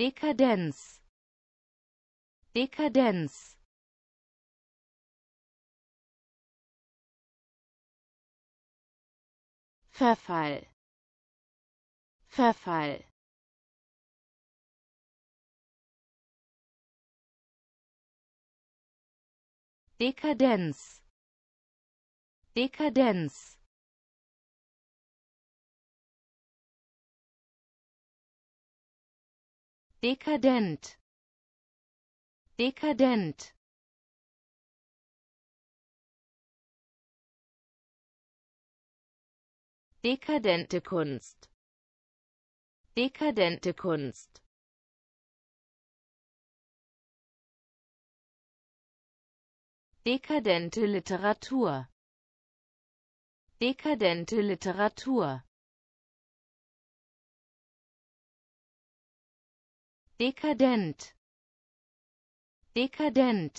Dekadenz Dekadenz Verfall Verfall Dekadenz Dekadenz dekadent dekadent dekadente Kunst dekadente Kunst dekadente Literatur dekadente Literatur dekadent dekadent